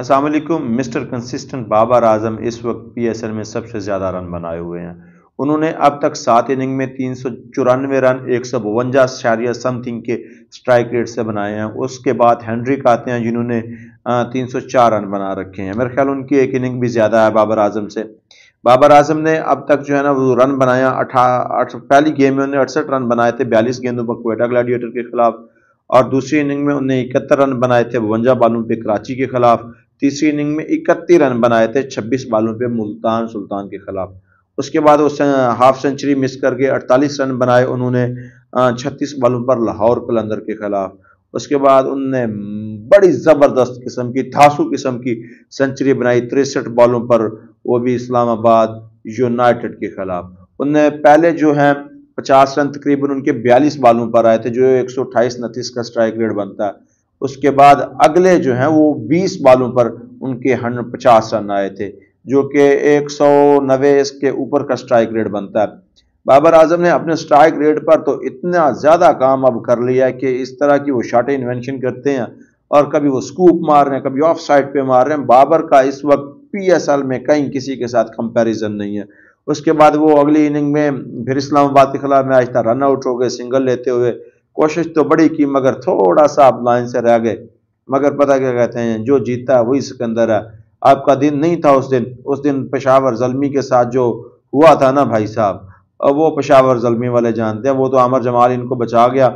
Aslam mister consistent Babar Azam इस वक्त PSL में सबसे ज़्यादा रन बनाए हुए हैं उन्होंने अब तक सात इनिंग में तीन सौ चौरानवे रन एक सौ बवंजा शारिया समथिंग के स्ट्राइक रेट से बनाए हैं उसके बाद हैंड्रिक आते हैं जिन्होंने तीन सौ चार रन बना रखे हैं मेरे ख्याल उनकी एक इनिंग भी ज़्यादा है बाबर आजम से बाबर आजम ने अब तक जो है ना वो रन बनाया अठा पहली गेम में उन्होंने अड़सठ रन बनाए थे बयालीस गेंदों पर कोयटा ग्लाडिएटर के खिलाफ और दूसरी इनिंग में उन्हें इकहत्तर रन बनाए थे बवंजा बालों पे कराची के खिलाफ तीसरी इनिंग में इकतीस रन बनाए थे छब्बीस बालों पर मुल्तान सुल्तान के खिलाफ उसके बाद वो हाफ सेंचुरी मिस करके अड़तालीस रन बनाए उन्होंने छत्तीस बालों पर लाहौर कलंदर के खिलाफ उसके बाद उनने बड़ी ज़बरदस्त किस्म की धासु किस्म की सेंचुरी बनाई तिरसठ बालों पर वो भी इस्लामाबाद यूनाइटेड के खिलाफ उनने पहले जो हैं पचास रन तकरीबन उनके बयालीस बालों पर आए थे जो एक सौ अट्ठाईस नतीस का स्ट्राइक रेट बनता है उसके बाद अगले जो हैं वो 20 बालों पर उनके हंड्रेड पचास रन आए थे जो कि एक सौ नबे इसके ऊपर का स्ट्राइक रेट बनता है बाबर आजम ने अपने स्ट्राइक रेट पर तो इतना ज़्यादा काम अब कर लिया है कि इस तरह की वो शार्ट इन्वेंशन करते हैं और कभी वो स्कूप मार रहे हैं कभी ऑफ साइड पे मार रहे हैं बाबर का इस वक्त एल में कहीं किसी के साथ कंपेरिजन नहीं है उसके बाद वो अगली इनिंग में फिर इस्लामाबाद के खिलाफ मैच था रन आउट हो गए सिंगल लेते हुए कोशिश तो बड़ी की मगर थोड़ा सा आप लाइन से रह गए मगर पता क्या कहते हैं जो जीता वही सिकंदर है आपका दिन नहीं था उस दिन उस दिन पेशावर जलमी के साथ जो हुआ था ना भाई साहब और वो पेशावर जलमी वाले जानते हैं वो तो आमर जमाल इनको बचा गया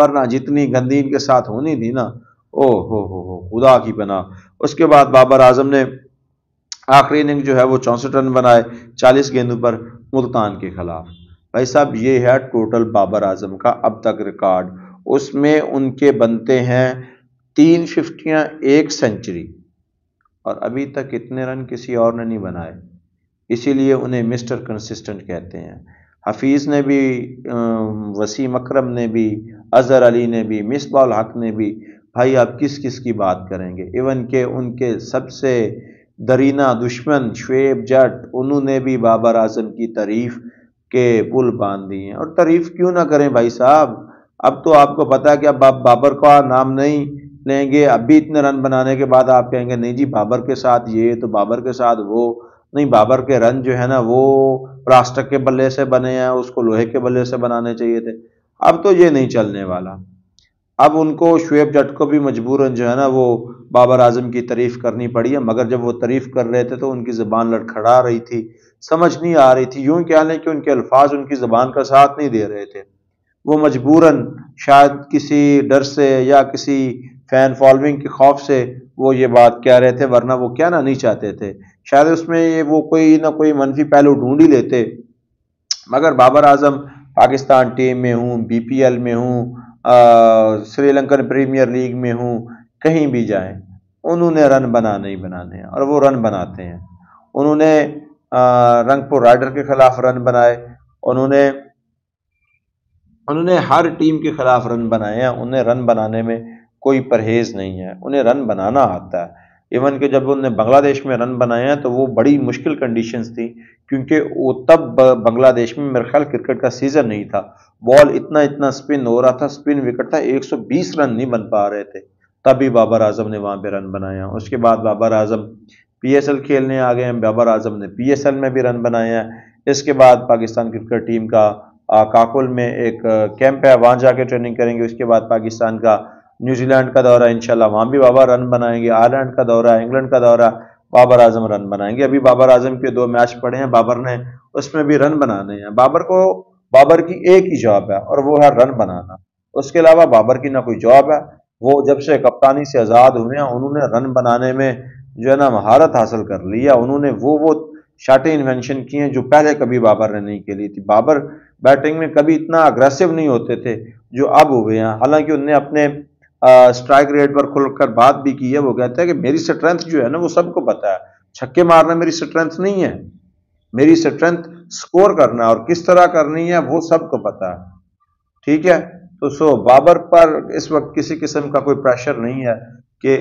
वरना जितनी गंदी इनके साथ होनी थी ना ओ हो हो हो खुदा की बना उसके बाद बाबर आजम ने आखिरी इनिंग जो है वो चौंसठ रन बनाए चालीस गेंदों पर मुल्तान के खिलाफ भाई साहब ये है टोटल बाबर आजम का अब तक रिकॉर्ड उसमें उनके बनते हैं तीन फिफ्टियाँ एक सेंचुरी और अभी तक इतने रन किसी और ने नहीं बनाए इसीलिए उन्हें मिस्टर कंसिस्टेंट कहते हैं हफीज़ ने भी वसीम अकरम ने भी अज़हर अली ने भी मिसबाउल हक ने भी भाई आप किस किस की बात करेंगे इवन के उनके सबसे दरीना दुश्मन शुएब जट उन्होंने भी बाबर आजम की तारीफ़ के पुल बांध दिए और तारीफ क्यों ना करें भाई साहब अब तो आपको पता है कि अब आप बाबर का नाम नहीं लेंगे अब भी इतने रन बनाने के बाद आप कहेंगे नहीं जी बाबर के साथ ये तो बाबर के साथ वो नहीं बाबर के रन जो है ना वो प्लास्टिक के बल्ले से बने हैं उसको लोहे के बल्ले से बनाने चाहिए थे अब तो ये नहीं चलने वाला अब उनको शुएब जट को भी मजबूरन जो है ना वो बाबर आजम की तारीफ़ करनी पड़ी है मगर जब वो तारीफ़ कर रहे थे तो उनकी ज़बान लड़खड़ा रही थी समझ नहीं आ रही थी यूं क्या लें कि उनके अल्फाज उनकी ज़बान का साथ नहीं दे रहे थे वो मजबूरन शायद किसी डर से या किसी फ़ैन फॉलोइंग के खौफ से वो ये बात कह रहे थे वरना वो क्या ना नहीं चाहते थे शायद उसमें ये वो कोई ना कोई मनफी पहलू ढूंढ ही लेते मगर बाबर आजम पाकिस्तान टीम में हूँ बी पी एल में हूँ श्रीलंकन प्रीमियर लीग में हूँ कहीं भी जाएं उन्होंने रन बनाने ही बनाने हैं और वो रन बनाते हैं उन्होंने रंगपुर राइडर के खिलाफ रन बनाए उन्होंने उन्होंने हर टीम के खिलाफ रन बनाए हैं उन्हें रन बनाने में कोई परहेज नहीं है उन्हें रन बनाना आता है इवन के जब उन्होंने बांग्लादेश में रन बनाए हैं तो वो बड़ी मुश्किल कंडीशंस थी क्योंकि वो तब बांग्लादेश में मेरे ख्याल क्रिकेट का सीज़न नहीं था बॉल इतना इतना स्पिन हो रहा था स्पिन विकेट था 120 रन नहीं बन पा रहे थे तभी बाबर आजम ने वहाँ पे रन बनाया उसके बाद बाबर आजम पीएसएल खेलने आ गए हैं बाबर आजम ने पीएसएल में भी रन बनाए हैं इसके बाद पाकिस्तान क्रिकेट टीम का काकुल में एक कैंप है वहाँ जाके ट्रेनिंग करेंगे उसके बाद पाकिस्तान का न्यूजीलैंड का दौरा इनशाला वहाँ भी बाबर रन बनाएंगे आयरलैंड का दौरा इंग्लैंड का दौरा बाबर आजम रन बनाएंगे अभी बाबर आजम के दो मैच पड़े हैं बाबर ने उसमें भी रन बनाने हैं बाबर को बाबर की एक ही जॉब है और वो है रन बनाना उसके अलावा बाबर की ना कोई जॉब है वो जब से कप्तानी से आज़ाद हुए हैं उन्होंने रन बनाने में जो है ना महारत हासिल कर ली उन्होंने वो वो शाटें इन्वेंशन की हैं जो पहले कभी बाबर ने नहीं खेली थी बाबर बैटिंग में कभी इतना अग्रेसिव नहीं होते थे जो अब हुए हैं हालांकि उनने अपने स्ट्राइक रेट पर खुलकर बात भी की है वो कहते हैं कि मेरी स्ट्रेंथ जो है ना वो सबको पता है छक्के मारना मेरी स्ट्रेंथ नहीं है मेरी स्ट्रेंथ स्कोर करना और किस तरह करनी है वो सबको पता है ठीक है तो सो बाबर पर इस वक्त किसी किस्म का कोई प्रेशर नहीं है कि